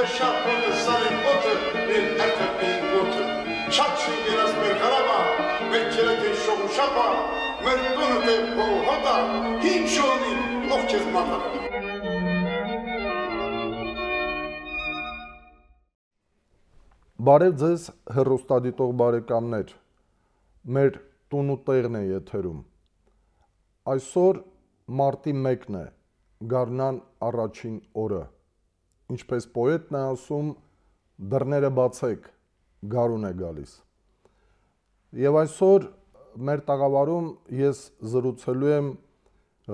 Հրշապոտը սարի մոտը, մեր հերթապեին գոտը, շատ շինգերած մեր հարավա, մեր չերեքեն շողուշապա, մեր տունը թե բողոհոտա, հին շողնի, ով չեզ մատա։ Բարև ձեզ հերոստադիտող բարեկամներ, մեր տուն ու տեղն է եթերում։ Այսօր մարտի 1-ն է, գարնան առաջին օրը 2023 ինչպես պոետն է ասում, դռները բացեք, գարուն է գալիս։ Եվ այսօր մեր տաղավարում ես զրուցելու եմ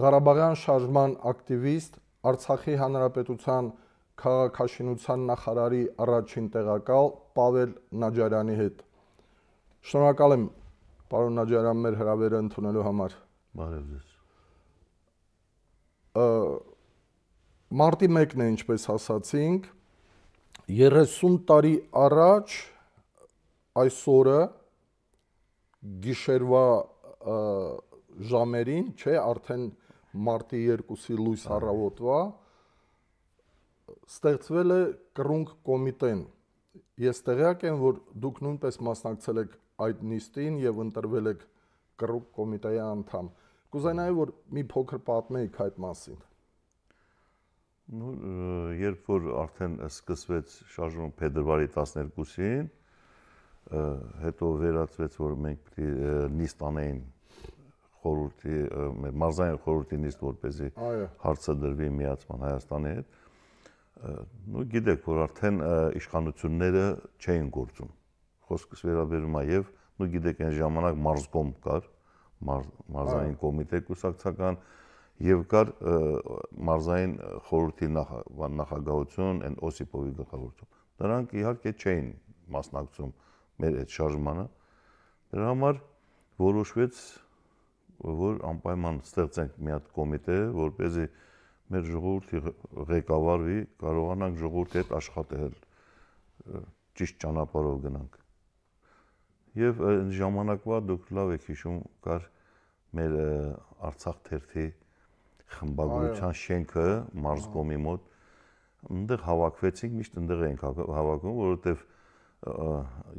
Ղարաբաղյան շարժման ակտիվիստ Արցախի հանրապետության քաղաքաշինության նախարարի առաջին տեղակալ Պավել Նաջարյանի հետ։ Շնորհակալ եմ պարոն Նաջարյան մեր հրավերը ընդունելու համար։ Բարև ձեզ։ Մարտի 1-ն է, ինչպես ասացինք, 30 տարի առաջ այսօրը գիշերվա ժամերին, չէ, արդեն մարտի 2-ի լույս առավոտվա ստեղծվել է կրունկ կոմիտեն։ Ես տեղյակ եմ, որ դուք նույնպես մասնակցել եք այդ նիստին եւ ընտրվել եք կրունկ կոմիտեի անդամ։ Կուզենայի, որ մի փոքր պատմեիք այդ մասին։ Ну, երբ որ արդեն սկսվեց շարժումը փետրվարի 12-ին, հետո վերածվեց, որ մենք պետք է նիստ անեին խորհրդի մեր մարզային խորհրդի նիստ, որպեսզի հարցը դրվի միացման Հայաստանի հետ։ Ну, գիտեք, որ արդեն իշխանությունները չէին գործում։ Խոսքս վերաբերում է եւ, ну, գիտեք, այն ժամանակ մարզկոմ կար, մարզային կոմիտե կուսակցական, մար, եւ կար մարզային խորհրդի նախագահություն այն Օսիպովի գլխավորությամբ։ Նրանք իհարկե չէին մասնակցում մեր այդ շարժմանը։ Դրա համար որոշվեց որ անպայման ստեղծենք մի հատ կոմիտե, որ เป զի մեր ժողովրդի ղեկավարվի, կարողանանք ժողովրդի հետ աշխատել ճիշտ ճանապարհով գնանք։ Եվ այն ժամանակվա դուք լավ եք հիշում, կար մեր Արցախ թերթի խմբագրության շենքը մարզկոմի մոտ այնտեղ հավաքվեցինք, միշտ այնտեղ ենք հավաքվում, որովհետև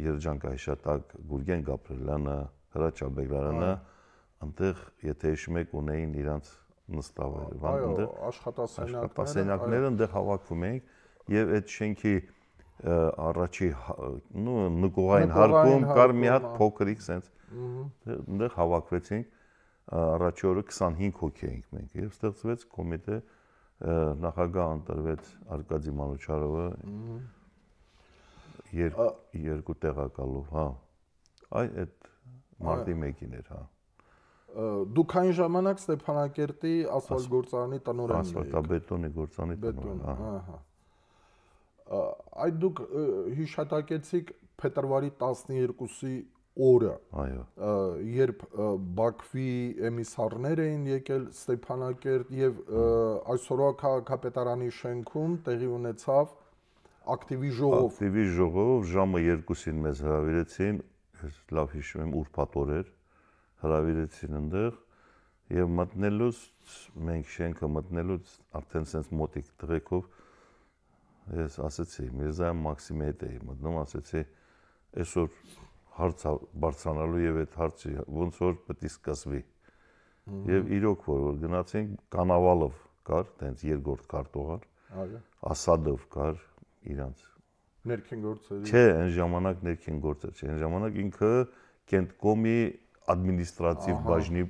Երջանկ Այշատակ, Գուրգեն Գաբրելյանը, Հրաչ Աբեգլարյանը այնտեղ, եթե հիշում եք, ունեին իրանց նստավայր, բան այնտեղ աշխատասենյակները, աշխատասենյակները այնտեղ հավաքվում էինք եւ այդ շենքի առաջի նու նկողային հարկում կար մի հատ փոքրիկ sense այնտեղ հավաքվեցինք առաջի օրը 25 հոգի էինք մենք եւ ստեղծվեց կոմիտե նախագահ ընտրվեց Արկադի Մանուչարովը եր, երկու տեղակալով, հա։ Այ այդ մարտի 1-ին էր, հա։ Դուք այն ժամանակ Ստեփանակերտի ասֆալտգործարանի տնօրեն եք։ Ասֆալտաբետոնի գործարանի տնօրեն, հա։ Ահա։ Այդ դուք հիշատակեցիք փետրվարի 12-ի օրը։ Այո։ Երբ Բաքվի էմիսարներ էին եկել Ստեփանակերտ եւ այսօրվա քաղաքապետարանի շենքում տեղի ունեցավ ակտիվի ժողով։ Ակտիվի ժողով ժամը 2-ին մեզ հրավիրեցին, ես լավ հիշում եմ ուրբաթ օր էր, հրավիրեցին այնտեղ եւ մտնելուց մենք շենքը մտնելուց արդեն sense մոտիկ դրեկով ես ասացի Միրզա Մաքսիմի հետ էի մտնում, ասացի այսօր հարցը բարձրանալու եւ այդ հարցը ոնց որ պետք է սկսվի։ Եվ իրոք որ, որ գնացինք կանավալով կար, տենց երկրորդ կարտողար։ Այո։ Ասադով կար իրանց ներքին գործերի։ Չէ, այն ժամանակ ներքին գործեր չէ, այն ժամանակ ինքը կենտկոմի ադմինիստրատիվ բաժնի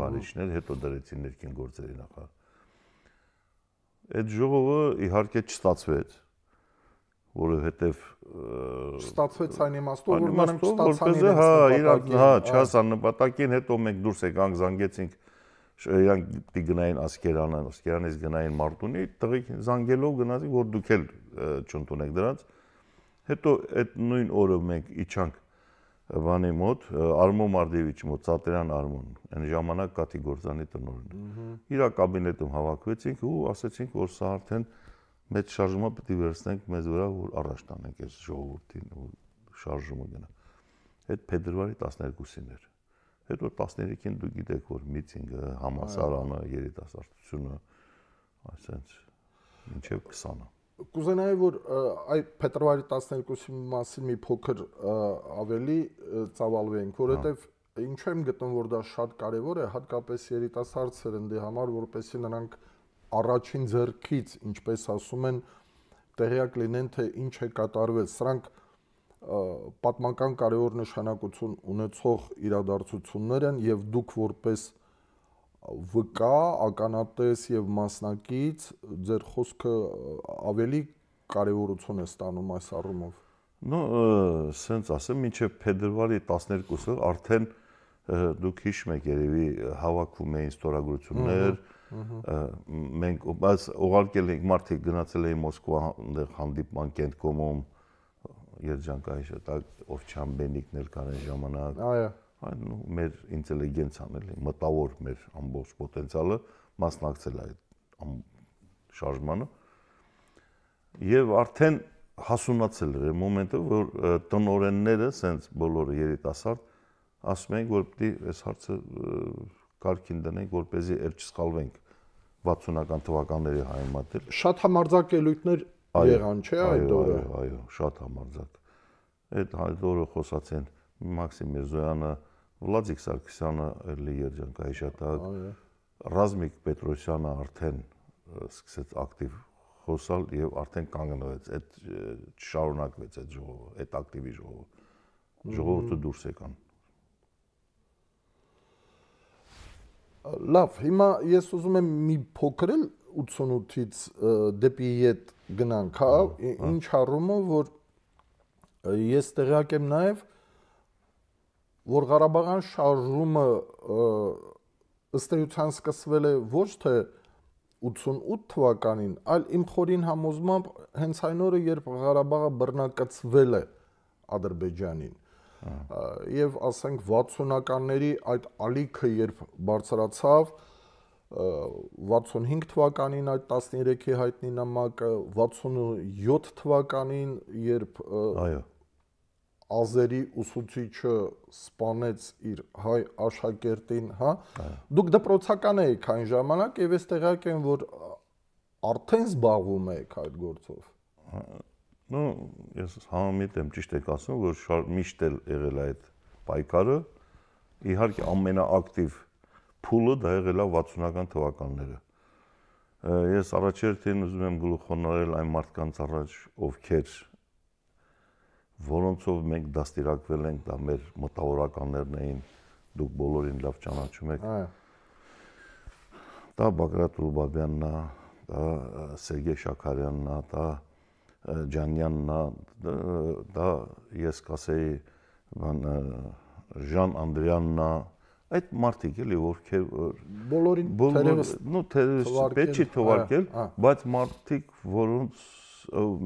վարիչն էր, հետո դրեցին ներքին գործերի նախարար։ Այդ ժողովը իհարկե չստացվեց որովհետև ստացվեց այն իմաստով, որ մանում ստացան իրենց հա, իրան, հա, չհասան նպատակին, հետո մենք դուրս եկանք, զանգեցինք իրանք պիտի գնային ասկերան, ասկերանից գնային Մարտունի, տղիկ զանգելով գնացին, որ դուք էլ չունտունեք դրանց։ Հետո այդ նույն օրը մենք իջանք բանի մոտ Արմո Մարդևիչի մոտ Ծատերյան Արմոն այն ժամանակ կաթի գործանի տնօրենն էր։ Իր կաբինետում հավաքվեցինք ու ասացինք, որ սա արդեն մեծ շարժումը պետք է վերցնենք մեզ վրա, որ առաջ տանենք այս ժողովրդին, որ շարժումը գնա։ Այդ փետրվարի 12-ին էր։ Հետո 13-ին դու գիտեք, որ միտինգը, համասարանը, երիտասարդությունը, այսպես մինչև 20-ը։ Կուզենայի որ այդ փետրվարի 12-ի մասին մի փոքր ավելի ծավալվենք, հա։ որովհետև ինչու եմ գտնում, որ դա շատ կարևոր է, հատկապես երիտասարդ սերնդի դե համար, որովհետև նրանք առաջին ձեռքից, ինչպես ասում են, տեղյակ լինեն թե ինչ է կատարվել։ Սրանք պատմական կարևոր նշանակություն ունեցող իրադարձություններ են եւ դուք որպես վկա, ականատես եւ մասնակից ձեր խոսքը ավելի կարևորություն է ստանում այս առումով։ Ну, սենց ասեմ, մինչև փետրվարի 12-ը արդեն դուք հիշում եք երևի հավաքում էին ստորագրություններ, mm -hmm Մենք բայց ուղարկել ենք մարդիկ գնացել էին Մոսկվա այնտեղ հանդիպման կենտրոնում երջանկայի շտակ ով չամբենիկներ կան այն ժամանակ։ Այո։ Այն մեր ինտելիգենցիան էլի, մտավոր մեր ամբողջ պոտենցիալը մասնակցել է այդ շարժմանը։ Եվ արդեն հասունացել էր մոմենտը, որ տնորենները, սենց բոլորը երիտասարդ, ասում են, որ պիտի այս հարցը կարգին դնենք, որ เป զի ել չսխալվենք 60-ական թվականների հայմատել։ Շատ համարձակ ելույթներ եղան, չէ՞ այդ օրը։ Այո, այո, շատ համարձակ։ Այդ այդ օրը խոսացին Մաքսիմ Միրզոյանը, Վլադիկ Սարգսյանը, Էլի Երջանկ Այշատակ, Ռազմիկ Պետրոսյանը արդեն սկսեց ակտիվ խոսալ եւ արդեն կանգնվեց այդ շարունակվեց այդ ժողովը, այդ ակտիվի ժողովը։ Ժողովուրդը դուրս եկան։ Ա Լավ, հիմա ես ուզում եմ մի փոքր 88-ից դեպի ետ գնանք, հա, ինչ առումով որ ես տեղյակ եմ նաև որ Ղարաբաղյան շարժումը ըստ էության սկսվել է ոչ թե 88 թվականին, այլ իմ խորին համոզմամբ հենց այն օրը, երբ Ղարաբաղը բռնակցվել է Ադրբեջանին եւ ասենք 60-ականների այդ ալիքը երբ բարձրացավ 65 թվականին այդ 13-ի հայտնի նամակը 67 թվականին երբ այո ազերի ուսուցիչը սپانեց իր հայ աշակերտին, հա։ Դուք դպրոցական էիք այն ժամանակ եւ ես տեղյակ եմ, որ արդեն զբաղվում եք այդ գործով։ Ну, ես համամիտ եմ ճիշտ եք ասում, որ շար, միշտ էլ եղել է այդ պայքարը։ Իհարկե ամենաակտիվ փուլը դա եղել է 60-ական թվականները։ Ես առաջերտին ուզում եմ գլուխ խոնարել այն մարդկանց առաջ, ովքեր որոնցով մենք դաստիարակվել ենք, դա մեր մտավորականներն էին, դուք բոլորին լավ ճանաչում եք։ Այո։ Դա Բագրատ Ռուբաբյանն է, դա Սերգեյ Շաքարյանն է, դա Ջանյանն է, դա ես կասեի, բան Ժան Անդրեանն է, այդ մարդիկ էլի ովքեր բոլորին թերևս նո թերևս պետք չի հա, թվարկել, հա։ բայց մարդիկ, որոնց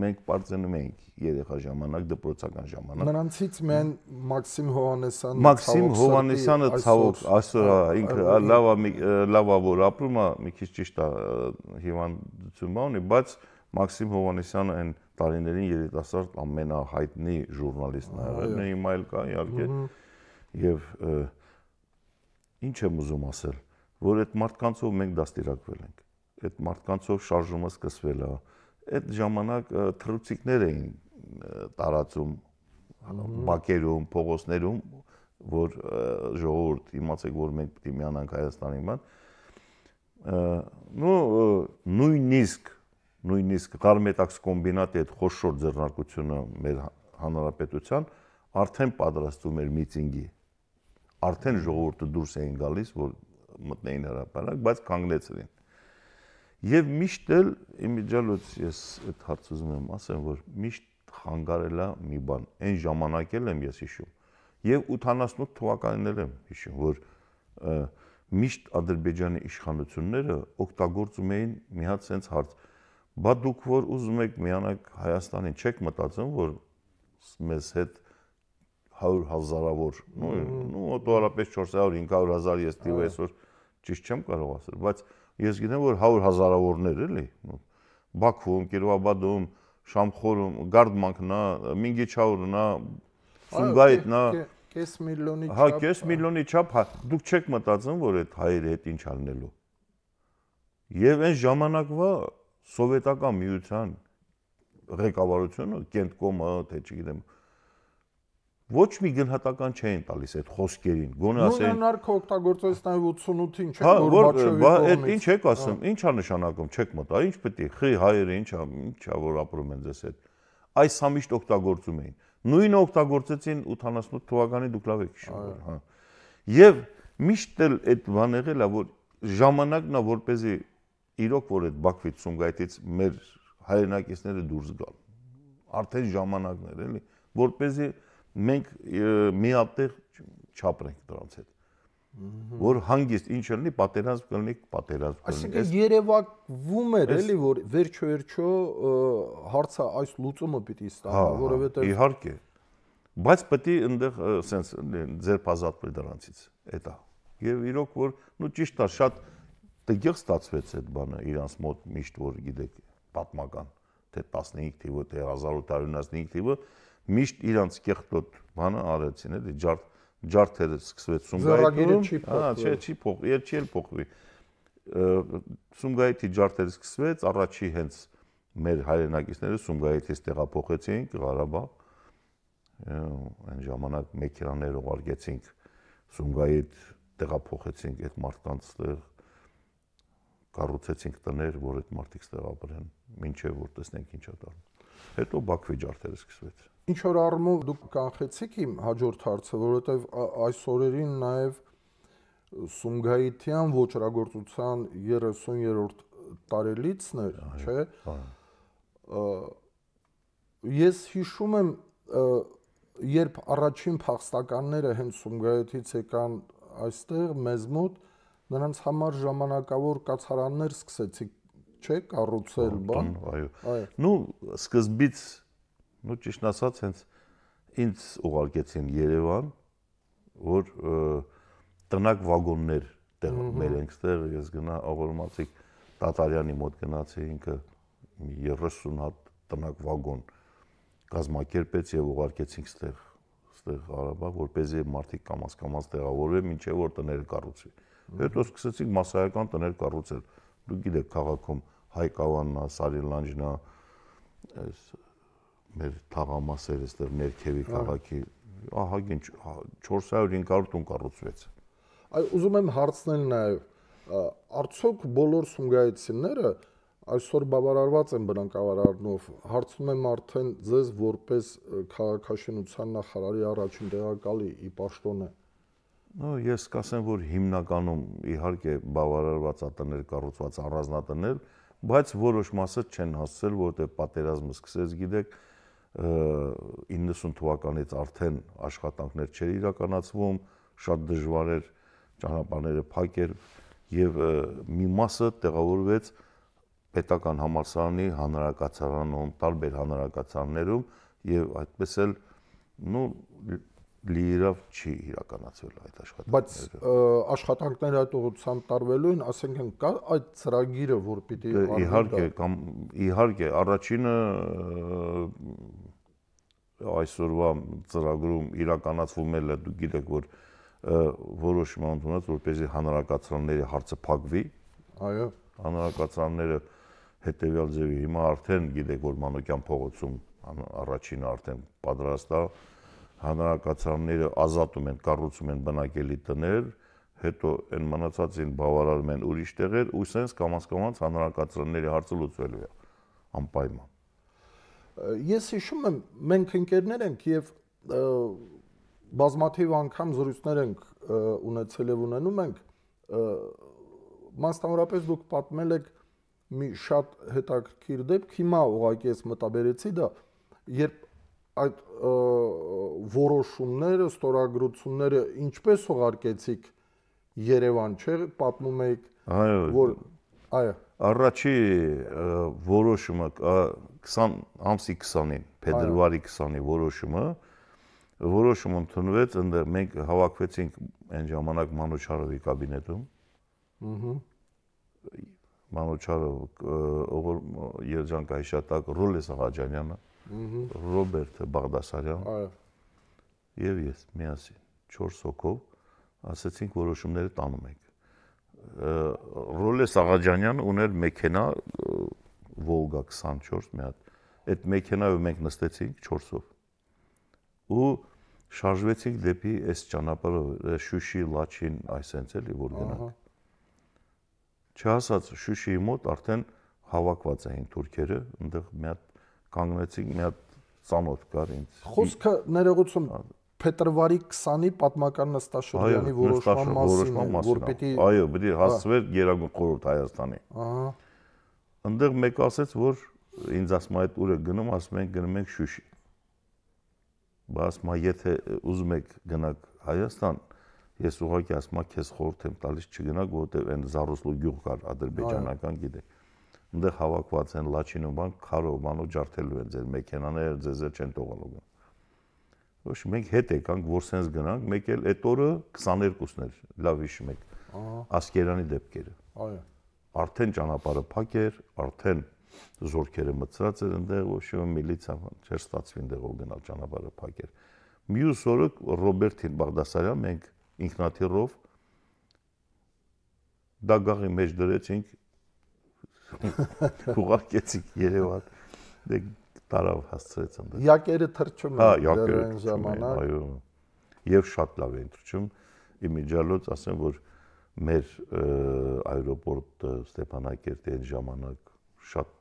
մենք բարձնում ենք երեխա ժամանակ, դպրոցական ժամանակ։ Նրանցից մեն Մաքսիմ Հովանեսյանը Մաքսիմ Հովանեսյանը ցավոք այսօր ինքը լավա լավա որ ապրում է, մի քիչ ճիշտ է հիվանդություն ունի, բայց Մաքսիմ Հովանեսյանը այն տարիներին երիտասարդ ամենահայտնի ժուրնալիստն ա եղել, նա հիմա էլ կա իհարկե։ Եվ ինչ եմ ուզում ասել, որ այդ մարդկանցով մենք դաստիարակվել ենք։ Այդ մարդկանցով շարժումը սկսվել է։ Այդ ժամանակ թռուցիկներ էին տարածում բակերում, փողոցներում, որ ժողովուրդ իմացեք, որ մենք պիտի միանանք Հայաստանի ման։ Նու նույնիսկ նույնիսկ Գարմետաքս կոմբինատի այդ խոշոր ձեռնարկությունը մեր հանրապետության արդեն պատրաստվում էր միտինգի։ Արդեն ժողովուրդը դուրս էին գալիս, որ մտնեին հրապարակ, բայց կանգնեցրին։ Եվ միշտ էլ իմիջալոց ես այդ հարց ուզում եմ ասեմ, որ միշտ խանգարելա մի բան։ Այն ժամանակ էլ եմ ես հիշում։ Եվ 88 թվականին էլ եմ հիշում, որ միշտ Ադրբեջանի իշխանությունները օգտագործում էին մի հատ sense հարց Բա դուք որ ուզում եք միանալ Հայաստանին, չեք մտածում, որ մեզ հետ 100 հազարավոր, նո, նո, դարապես 400-500 հազար ես դիվ այսօր ճիշտ չեմ կարող ասել, բայց ես գիտեմ, որ 100 հազարավորներ էլի, Բաքվում, Կիրովաբադում, Շամխորում, Գարդմանքն, Մինգիչաուրն, Սումգայիթն, կես միլիոնի հա, չափ։ Հա, կես միլիոնի չափ, հա, դուք չեք մտածում, որ այդ հայերը հետ ինչ անելու։ Եվ այն ժամանակվա սովետական միության ղեկավարությունը, կենտկոմը, թե չգիտեմ, ոչ մի գնահատական չէին տալիս այդ խոսքերին։ Գոնե ասեն Նույն նարքը օգտագործվեց նաև 88-ին, չէ՞ Գորբաչովի հա, կողմից։ Հա, այդ ինչ է ասում, ինչ է նշանակում, չեք մտա, ինչ պետք է խի հայերը ինչա, ինչա որ ապրում են ձեզ հետ։ Այս համիշտ օգտագործում էին։ Նույնը օգտագործեցին 88 թվականի դուք լավ եք հիշում, հա։ Եվ միշտ էլ այդ բան եղել է, որ ժամանակն է որպեսզի իրոք որ այդ Բաքվից Սումգայիթից մեր հայրենակիցները դուրս գան։ Արդեն ժամանակն էր, էլի, որ เป զի մենք միատեղ չապրենք դրանց հետ։ Որ հանգիստ ինչ լինի, պատերազմ կլինի, պատերազմ կլինի։ Այսինքն Երևանում էր, էլի, որ վերջո-վերջո հարցը այս լուծումը պիտի ստանա, հա, հա, որովհետև իհարկե բայց պետք է այնտեղ սենց ձերբազատվել դրանից։ Էդա։ Եվ իրոք որ նու ճիշտ է, շատ տգեղ ստացվեց այդ բանը իրանց մոտ միշտ որ գիտեք պատմական թե 15 թիվը թե 1875 թիվը միշտ իրանց կեղտոտ բանը արեցին էլի ջարդ ջարդերը սկսվեց Սումգայիթում հա չէ չի փող եր չի էլ փողվի Սումգայիթի ջարդերը սկսվեց առաջի հենց մեր հայրենակիցները Սումգայիթից տեղափոխեցինք Ղարաբաղ այն ժամանակ մեքենաներ ուղարկեցինք Սումգայիթ տեղափոխեցինք այդ մարդկանց տեղ կառուցեցինք տներ, որ այդ մարդիկ ստեղ ապրեն, ինչեւ որ տեսնենք ինչա դառնում։ Հետո Բաքվի ջարդերը սկսվեց։ Ինչ որ առումով դուք կանխեցիք իմ հաջորդ հարցը, որովհետև այս օրերին նաև Սումգայիթյան ոչրագործության 30-րդ տարելիցն էր, չէ՞։ Հա։ Ես հիշում եմ, երբ առաջին փախստականները հենց Սումգայիթից եկան այստեղ մեզ մոտ նրանց համար ժամանակավոր կացարաններ սկսեցիք, չէ՞, կառուցել, բան։ Այո։ Նու սկզբից, նու ճիշտ ասած, հենց ինձ ուղարկեցին Երևան, որ տնակ վագոններ տեղ մերենք տեղ ես գնա ավորմացիկ Տատարյանի մոտ գնացի ինքը 30 հատ տնակ վագոն կազմակերպեց եւ ուղարկեցինք ստեղ ստեղ Ղարաբաղ, որ เป զի մարդիկ կամաց կամաց տեղավորվեն, ինչեւ որ տները կառուցեն։ Հետո սկսեցինք massայական տներ կառուցել։ Դուք գիտեք, քաղաքում Հայկավաննա, Սարիլանջնա, այս մեր թաղամասեր էստեղ ներքևի քաղաքի ահագին 400-500 տուն կառուցվեց։ Այ ուզում եմ հարցնել նաև արդյոք բոլոր սունգայեցիները այսօր բավարարված են բնակավարարնով։ Հարցնում եմ արդեն ձեզ որպես քաղաքաշինության նախարարի առաջին տեղակալի ի պաշտոնը Նո, ես կասեմ, որ հիմնականում իհարկե բավարարված ատներ կառուցված առանձնատներ, բայց որոշ մասը չեն հասցել, որտեղ պատերազմը սկսեց, գիտեք, 90 թվականից արդեն աշխատանքներ չէր իրականացվում, շատ դժվար էր ճանապարհները փակել եւ մի մասը տեղավորվեց պետական համալսարանի հանրակացարանում, տարբեր հանրակացարաններում եւ այդպես էլ նո լիիրավ չի իրականացվել այդ աշխատանքները։ Բայց աշխատանքները այդ ուղղությամբ տարվելու են, ասենք են կա այդ ծրագիրը, որ պիտի դե, իհարկե կամ իհարկե առաջինը այսօրվա ծրագրում իրականացվում է, դու գիտեք, որ որոշում ընդունած, որպեսզի հանրակացարանների հարցը փակվի։ Այո։ Հանրակացարանները հետևյալ ձևի հիմա արդեն գիտեք, որ Մանոկյան փողոցում առաջինը արդեն պատրաստ է հանրակացարանները ազատում են, կառուցում են բնակելի տներ, հետո այն մնացածին բավարարում են ուրիշ տեղեր, ու սենց կամաց-կամաց հանրակացարանների հարցը լուծվելու է անպայման։ Ես հիշում եմ, մենք ընկերներ ենք եւ բազմաթիվ անգամ զրույցներ ենք ունեցել եւ ունենում ենք մասնավորապես դուք պատմել եք մի շատ հետաքրքիր դեպք, հիմա ուղղակի ես մտաբերեցի դա, երբ այդ որոշումները, ստորագրությունները ինչպես հողարկեցիք Երևան, չէ՞, պատմում եք, այո, որ այո, առաջի որոշումը 20 ամսի 20-ին, փետրվարի 20-ի որոշումը որոշում ընդունվեց, այնտեղ մենք հավաքվեցինք այն ժամանակ Մանուչարովի կաբինետում։ Ահա Մանուչարով Օղոր Երջանկ Այշատակ Ռուլես Աղաջանյանը Ռոբերտ Բաղդասարյան։ Այո։ Եվ ես միասին 4 հոգով ասացինք որոշումները տանում ենք։ Ռոլես Աղաջանյան ուներ մեքենա Volga 24 մի հատ։ Այդ մեքենայով մենք նստեցինք 4-ով։ Ու շարժվեցինք դեպի այս ճանապարհով Շուշի լաչին այսենց էլի որ գնանք։ Չհասած Շուշիի մոտ արդեն հավաքված էին թուրքերը, այնտեղ մի հատ կանգնեցինք մի հատ ծանոթ կար ինձ։ Խոսքը ներողություն փետրվարի 20-ի պատմական Նստաշոբյանի որոշման մասին, որպեսի Այո, պետք է հասցվեր Գերագույն խորհուրդ Հայաստանի։ Ահա։ Այնտեղ մեկ ասեց, որ ինձ ասում այդ ուր է գնում, ասում են գնում ենք Շուշի։ Բայց մա եթե ուզում եք գնաք Հայաստան, ես ուղղակի ասում եմ քեզ խորհուրդ եմ տալիս չգնաք, որովհետև այն Զարոսլու գյուղ կար ադրբեջանական գիտեք այնտեղ հավաքված են լաչինո բան, քարո բանով ջարդելու են ձեր մեքենաները, ձեզը չեն տողալու։ Ոչ մենք հետ եկանք, որ սենց գնանք, մեկ էլ այդ օրը 22-ն էր, լավ հիշում եք։ Ահա։ Ասկերանի դեպքերը։ Այո։ Արդեն ճանապարհը փակ էր, արդեն զորքերը մցրած էր այնտեղ, ոչ մի միլիցիան չէր ստացվի այնտեղով գնալ ճանապարհը փակ էր։ Մյուս օրը Ռոբերտին Բաղդասարյան մենք ինքնաթիռով դագաղի մեջ դրեցինք Ուղարկեցիք Երևան։ Դե տարավ հասցրեց այնտեղ։ Յակերը թրջում հա, են։ Հա, յակերը այն ժամանակ։ Այո։ Եվ շատ լավ են թրջում։ Իմիջալոց ասեմ, որ մեր аэроպորտը Ստեփանակերտի այն ժամանակ շատ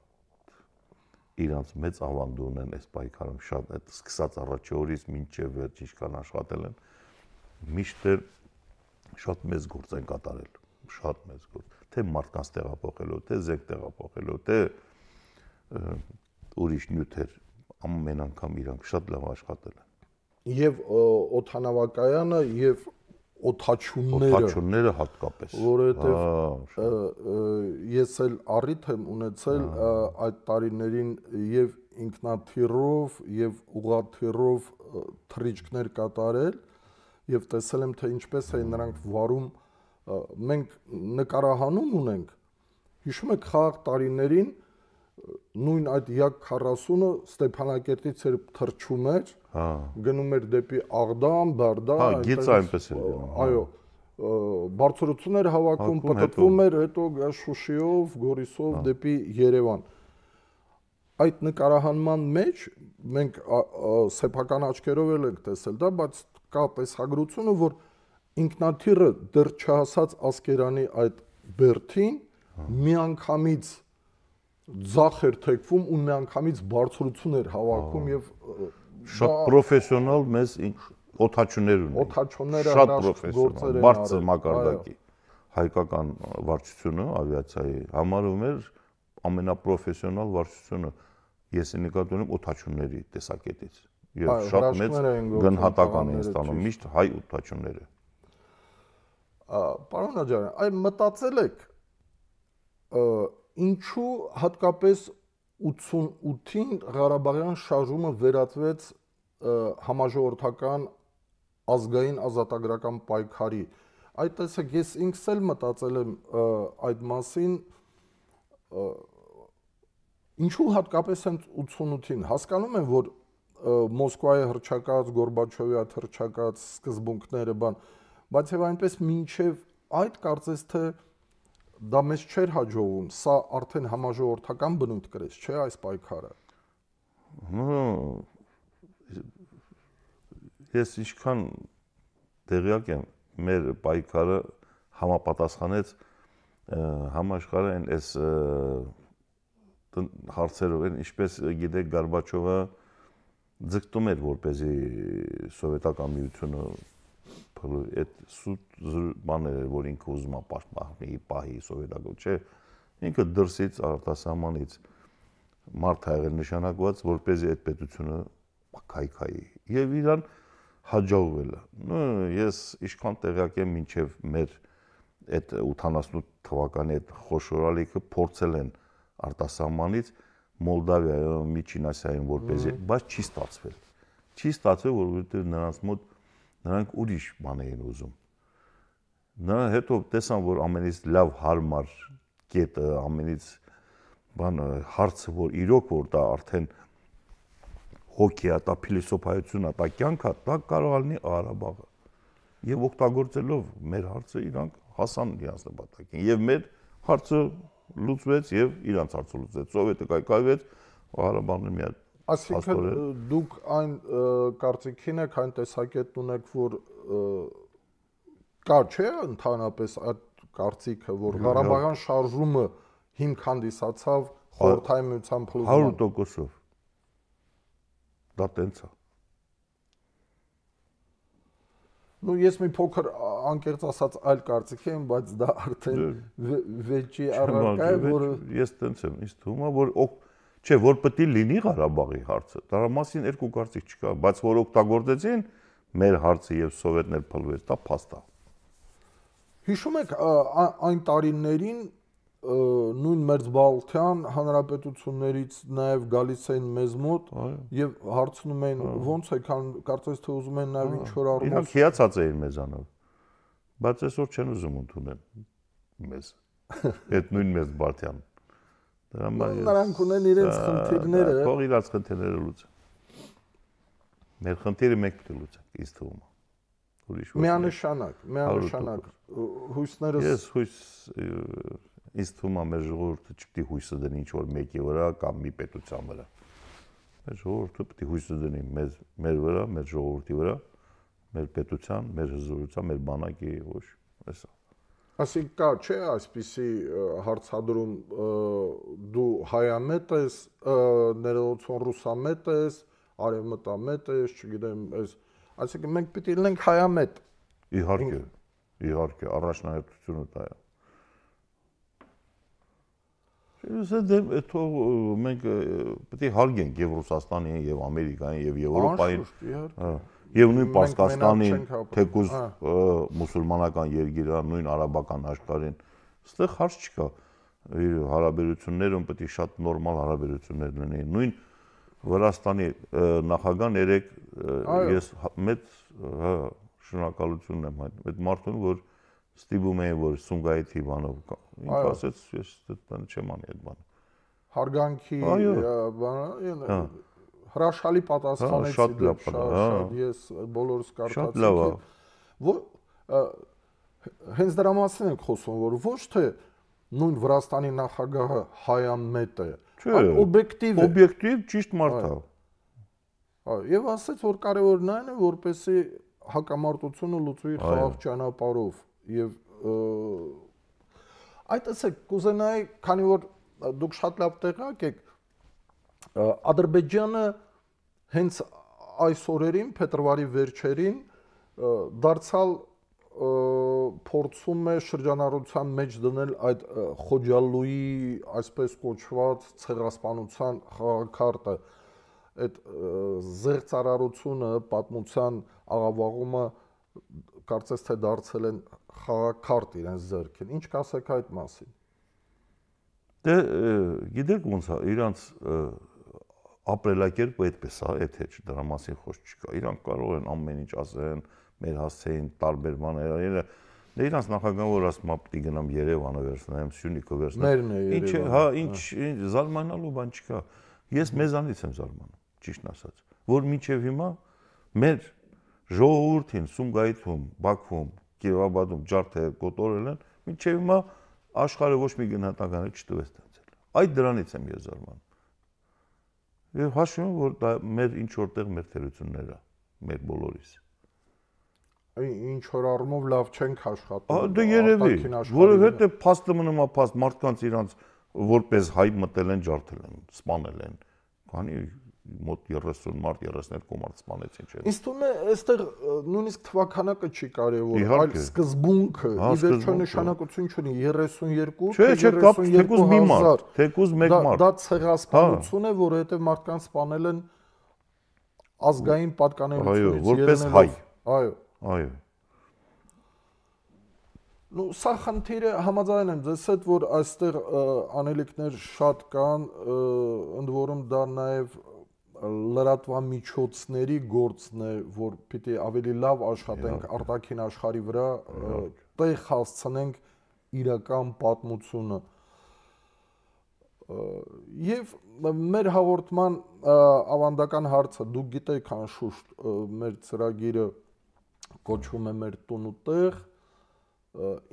իրանց մեծ ավանդ ունեն այս պայքարում շատ այդ սկսած առաջի օրից մինչև վերջ ինչքան աշխատել են միշտ շատ մեծ գործ են կատարել շատ մեծ գործ թե մարդկանց տեղափոխելու, թե զենք տեղափոխելու, թե ուրիշ նյութեր ամեն անգամ իրանք շատ լավ աշխատել են։ Եվ օթանավակայանը եւ օթաչունները օթաչունները հատկապես որովհետեւ ես էլ առիթ եմ ունեցել այդ տարիներին եւ ինքնաթիռով եւ ուղաթիռով թրիճկներ կատարել եւ տեսել եմ թե ինչպես էին նրանք վարում մենք նկարահանում ունենք հիշում եք խաղաղ տարիներին նույն այդ Յակ 40-ը Ստեփանակերտից էր թրջում էր, հա, գնում էր դեպի Աղդամ, Բարդա, հա, գից այնպես էր գնում։ հա։ Այո, բարձրություն էր հավաքում, պատտվում էր, հետո Շուշիով, Գորիսով հա։ դեպի Երևան։ Այդ նկարահանման մեջ մենք սեփական աչքերով էլ ենք տեսել դա, բայց կա տեսագրությունը, որ ինքնաթիռը դեռ չհասած ասկերանի այդ բերթին հա։ միանգամից ձախ էր թեքվում ու միանգամից բարձրություն էր հավաքում հա։ եւ շատ պրոֆեսիոնալ մեզ օթաչուներ ունեն։ Օթաչուները շատ պրոֆեսիոնալ, բարձր մակարդակի հայկական վարչությունը ավիացիայի համարում էր ամենապրոֆեսիոնալ վարչությունը ես նկատի ունեմ օթաչունների տեսակետից եւ շատ մեծ գնահատական են ստանում միշտ հայ օթաչունները Պարոն Աջարյան, այ մտածել եք ինչու հատկապես 88-ին Ղարաբաղյան շարժումը վերածվեց համաժողովրդական ազգային ազատագրական պայքարի։ Այդ տեսակ ես ինքս էլ մտածել եմ այդ մասին ինչու հատկապես հենց 88-ին հասկանում եմ որ Մոսկվայի հրճակած Գորբաչովի հրճակած սկզբունքները բան բայց եւ այնպես մինչեւ այդ կարծես թե դա մեզ չէր հաջողում, սա արդեն համաժողովրդական բնույթ կրեց, չէ՞ այս պայքարը։ Ես ինչքան տեղյակ եմ, մեր պայքարը համապատասխանեց համաշխարհային այս հարցերով, ինչպես գիտեք Գարբաչովը ձգտում էր, որպեսզի սովետական միությունը այդ սուտ բաները, որ ինքը ուզում է պաշտպանի, պահի սովետագո, չէ, ինքը դրսից արտասահմանից մարդ հայեր նշանակված, որ เป զի այդ պետությունը քայքայի։ Եվ իրան հաջողվել է։ Ես ինչքան տեղյակ եմ ինչև մեր այդ 88 թվականի այդ խոշորալիքը փորձել են արտասահմանից Մոլդավիայում, Միջին Ասիայում որպես, բայց չի ստացվել։ Չի ստացվել, որովհետև նրանց մոտ Նրանք ուրիշ բան էին ուզում։ Նա հետո տեսան, որ ամենից լավ հարմար կետը, ամենից բան հարցը, որ իրոք որ դա արդեն հոգի է, դա փիլիսոփայություն է, դա կյանք է, դա կարող ալնի Ղարաբաղը։ Եվ օգտագործելով մեր հարցը իրանք հասան իրանց նպատակին։ Եվ մեր հարցը լուծվեց եւ իրանց հարցը լուծեց։ Սովետը կայքայվեց, Ղարաբաղն մի հատ Այսինքն դուք այն կարծիքին եք, այն տեսակետն ունեք, որ կա, չէ, ընդհանրապես այդ կարծիքը, որ հա, հա։ Ղարաբաղյան շարժումը հիմք հանդիսացավ հա- խորհրդային միության փլուզման 100%-ով։ Դա տենց է։ Ну ես մի փոքր անկեղծ ասած այլ կարծիք եմ, բայց դա արդեն դե, վեճի առարկա է, որ ես տենց եմ, ինձ թվում է, որ օք չէ որ պետք է լինի Ղարաբաղի հարցը։ Դրա մասին երկու կարծիք չկա, բայց որ օգտագործեցին մեր հարցը եւ սովետներ փլվեց, դա փաստա։ Հիշում եք այն տարիներին նույն մերձբալթյան հանրապետություններից նաև գալիս էին մեզ մոտ եւ հարցնում էին ո՞նց է, քան կարծես թե ուզում են նաև ինչ որ առնոց։ Իրանք հիացած էին մեզանով։ Բայց այսօր չեն ուզում ընդունել մեզ։ Այդ նույն մերձբալթյան Դրա համար ես նրանք ունեն իրենց խնդիրները։ Փող իրաց խնդիրները լուծեն։ Մեր խնդիրը մենք պետք է լուծենք, ինձ թվում է։ Ուրիշ ոչ։ Միանշանակ, միանշանակ հույսներս Ես հույս ինձ թվում է մեր ժողովուրդը չպետք է հույսը դնի ինչ որ մեկի վրա կամ մի պետության վրա։ Մեր ժողովուրդը պետք է հույսը դնի մեզ մեր վրա, մեր ժողովրդի վրա, մեր պետության, մեր հզորության, մեր բանակի ոչ, այսա։ Այսինքն կա, չէ, այսպիսի հարցադրում դու հայամետ ես, ներողություն ռուսամետ ես, արևմտամետ ես, չգիտեմ, այս այսինքն մենք պիտի լինենք հայամետ։ Իհարկե, իհարկե, առաջնահերթությունը դա է։ Ես դեմ թո մենք պետք է հարգենք եւ Ռուսաստանին, եւ Ամերիկային, եւ Եվրոպային։ Հա եւ նույն Պարսկաստանին, թեկուզ մուսուլմանական երկիրա, նույն արաբական աշխարհին, այստեղ հարց չկա։ Իր հարաբերություններում պետք է շատ նորմալ հարաբերություններ լինեին։ Նույն Վրաստանի նախագահն երեք ես մեծ հա շնորհակալություն եմ հայտնում այդ մարդուն, որ ստիպում էին, որ Սունգայիթի բանով ինքը ասեց, ես դե, այդտեղ չեմ անի այդ բանը։ Հարգանքի բանը հրաշալի պատասխանեցի հա, շատ լավ հա։ շատ ես բոլորս կարդացի շատ լավ որ հենց դրա մասին ենք խոսում որ ոչ թե նույն Վրաստանի նախագահը հայանմետ է այլ օբյեկտիվ է օբյեկտիվ ճիշտ մարդ է եւ ասաց որ կարեւորն այն է որպեսի հակամարտությունը լուծվի խաղաղ ճանապարով եւ այդ ասեք կուզենայի քանի որ դուք շատ լավ տեղակ եք Ադրբեջանը հենց այս օրերին փետրվարի վերջերին դարձալ փորձում է շրջանառության մեջ դնել այդ Խոջալուի այսպես կոչված ցեղասպանության խաղակարտը այդ զերծարարությունը պատմության աղավաղումը կարծես թե դարձել են խաղակարտ իրենց ձեռքին ինչ կասեք այդ մասին դե գիտեք ոնց է իրանց և, ապրելակերպը այդպես է, հա, եթե չ դրա մասին խոսք չկա։ Իրանք կարող են ամեն ինչ ասեն, մեր հասցեին տարբեր բաներ արել։ Դե իրանց նախագահը որ ասում է պիտի գնամ Երևանը վերցնեմ, Սյունիքը վերցնեմ։ Ինչ հա, հա։ ինչ զարմանալու բան չկա։ Ես մեզանից եմ զարմանում, ճիշտն ասած, որ մինչև հիմա մեր ժողովրդին Սումգայիթում, Բաքվում, Կիրովաբադում ջարդը կոտորել են, մինչև հիմա աշխարհը ոչ մի գնահատական չտվեց դարձել։ Այդ դրանից եմ ես զարմանում։ Եվ հաշվում որ դա մեր ինչ որտեղ մեր թերությունները, մեր բոլորիս։ Ինչ որ առումով լավ չենք աշխատում։ Դա դե երևի, որովհետեւ փաստը մնում է փաստ, մարդկանց իրանց որպես հայ մտել են, ջարդել են, սպանել են։ Քանի մոտ 30 մարդ 32 մարդ սպանեցին չէ։ Ինձ թվում է այստեղ նույնիսկ թվականակը չի կարևոր, այլ սկզբունքը, հա, ի վերջո նշանակություն չունի 32 Չէ, չէ, կապ թեկուզ մի մարդ, թեկուզ մեկ մարդ։ Դա հա։ ցեղասպանություն է, որովհետև մարդկանց սպանել են ազգային պատկանելությունից։ Այո, որպես հայ։ Այո։ Այո։ Ну, սա խնդիրը համաձայն եմ ձեզ հետ, որ այստեղ անելիքներ շատ կան, ընդ որում դա նաև լրատվամիջոցների գործն է, որ պիտի ավելի լավ աշխատենք արտաքին աշխարի վրա, տեղ հասցնենք իրական պատմությունը։ Եվ մեր հաղորդման ավանդական հարցը, դուք գիտեք անշուշտ մեր ծրագիրը կոչվում է մեր տուն ու տեղ։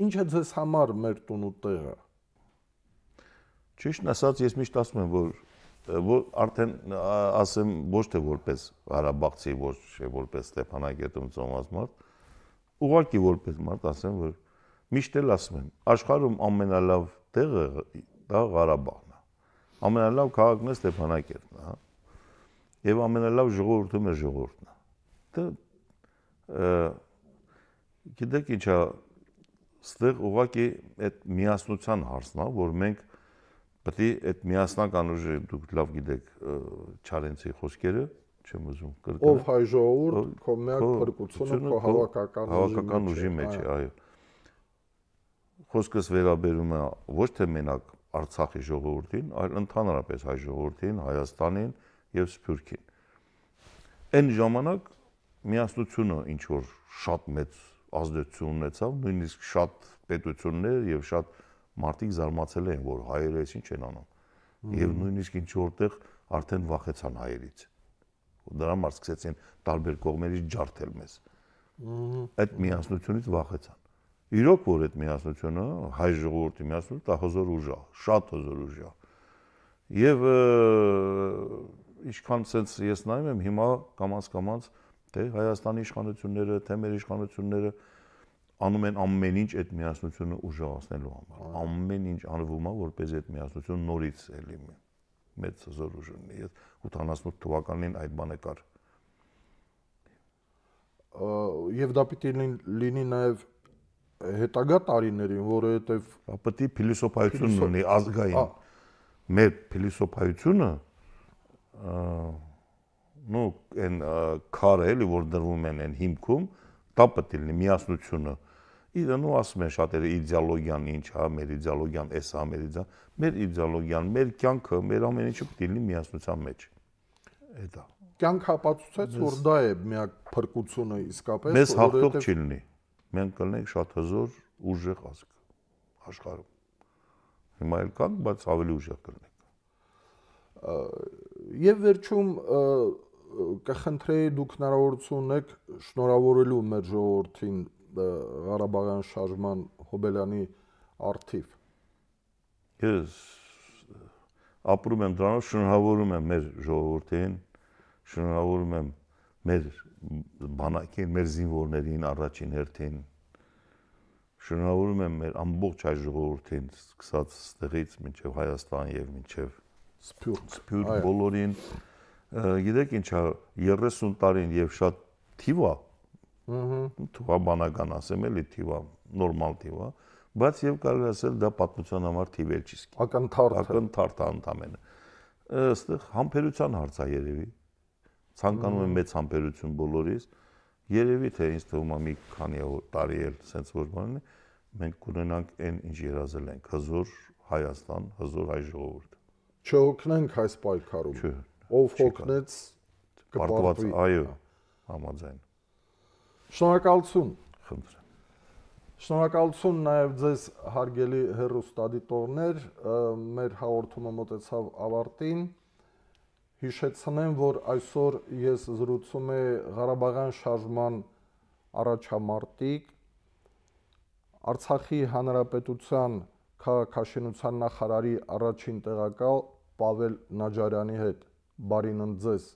Ինչ է ձեզ համար մեր տուն ու տեղը։ Ճիշտն ասած, ես միշտ ասում եմ, որ որ արդեն ասեմ ոչ թե որպես Ղարաբաղցի, ոչ թե որպես Ստեփանակերտում ծնված մարդ, ուղղակի որպես մարդ ասեմ, որ միշտ էլ ասում եմ, աշխարհում ամենալավ տեղը դա Ղարաբաղն է։ Ամենալավ քաղաքն է Ստեփանակերտն, հա։ Եվ ամենալավ ժողովուրդը մեր ժողովուրդն է։ Դա գիտեք ինչա, ստեղ ուղղակի այդ միասնության հարցն է, որ մենք Պետք է այդ միասնական ուժը դուք լավ գիտեք Չարենցի խոսքերը, չեմ ուզում կրկնել։ Ով հայ ժողովուրդ, քո միակ փրկությունը քո հավաքական ուժի հավաքական ուժի մեջ է, այո։ Խոսքս վերաբերում է ոչ թե մենակ Արցախի ժողովրդին, այլ ընդհանրապես հայ ժողովրդին, Հայաստանին եւ Սփյուռքին։ Այն ժամանակ միասնությունը ինչ որ շատ մեծ ազդեցություն ունեցավ, նույնիսկ շատ պետություններ եւ շատ մարդիկ զարմացել են, որ հայերը այսին չեն անում։ Եվ նույնիսկ ինչ որտեղ արդեն վախեցան հայերից։ Դրա համար սկսեցին տարբեր կողմերից ջարդել մեզ։ Այդ միասնությունից վախեցան։ Իրոք որ այդ միասնությունը հայ ժողովրդի միասնությունը դա հզոր ուժ է, շատ հզոր ուժ է։ Եվ ինչքան sense ես նայում եմ հիմա կամած կամած թե Հայաստանի իշխանությունները, թե մեր իշխանությունները, իշխանությունները անում են ամեն ինչ այդ միասնությունը ուժեղացնելու համար։ Ամեն ինչ անվում է, որպես այդ միասնությունը նորից էլի մեծ զոր ուժ ունի։ Ես 78 թվականին այդ բանը կար։ Եվ դա պիտի լինի նաև հետագա տարիներին, որովհետև պիտի փիլիսոփայությունն ունի ազգային։ Մեր փիլիսոփայությունը նո այն քարը էլի որ դրվում են այն հիմքում, դա պետք է լինի միասնությունը իրեն ու ասում են շատերը իդեալոգիան ինչ հա, մեր իդեալոգիան էս հա, մեր իդեալոգիան, մեր իդեալոգիան, մեր կյանքը, մեր ամեն ինչը պետք է լինի միասնության մեջ։ Էդ է։ Կյանք հապացուցեց, որ դա է միակ փրկությունը իսկապես, մեզ հաղթող չի լինի։ Մենք կլինենք շատ հզոր, ուժեղ ազգ աշխարհում։ Հիմա էլ կան, բայց ավելի ուժեղ կլինենք։ Եվ վերջում կխնդրեի դուք հնարավորություն ունեք շնորհավորելու մեր ժողովրդին Ղարաբաղյան շարժման Հոբելյանի արթիվ։ Ես ապրում եմ դրանով, շնորհավորում եմ մեր ժողովրդին, շնորհավորում եմ մեր բանակին, մեր զինվորներին առաջին հերթին։ Շնորհավորում եմ մեր ամբողջ հայ ժողովրդին, սկսած ստեղից մինչև Հայաստան եւ մինչև Սփյուռ, Սփյուռ բոլորին։ Գիտեք ինչա 30 տարին եւ շատ թիվա Ահա թվաբանական ասեմ էլի թիվա, նորմալ թիվա, բայց եւ կարող ասել դա պատմության համար թիվեր չի սկի։ Ակնթարթ ակնթարթ անտամենը։ Այստեղ համբերության հարց է երևի։ Ցանկանում եմ մեծ համբերություն բոլորիս։ Երևի թե ինձ թվում է մի քանի տարի էլ սենց որ բանն է, մենք կունենանք այն ինչ երազել ենք՝ հզոր Հայաստան, հզոր հայ ժողովուրդ։ Չհոգնենք այս պայքարում։ Չէ։ Ով հոգնեց կպարտվի։ Այո, համաձայն։ Շնորհակալություն։ Խնդրեմ։ Շնորհակալություն նաև ձեզ հարգելի հերոստադիտողներ, մեր հաղորդումը մտեցավ ավարտին։ Հիշեցնեմ, որ այսօր ես զրուցում եմ Ղարաբաղյան շարժման առաջամարտիկ Արցախի հանրապետության քաղաքաշինության նախարարի առաջին տեղակալ Պավել Նաջարյանի հետ։ Բարին ընձեզ։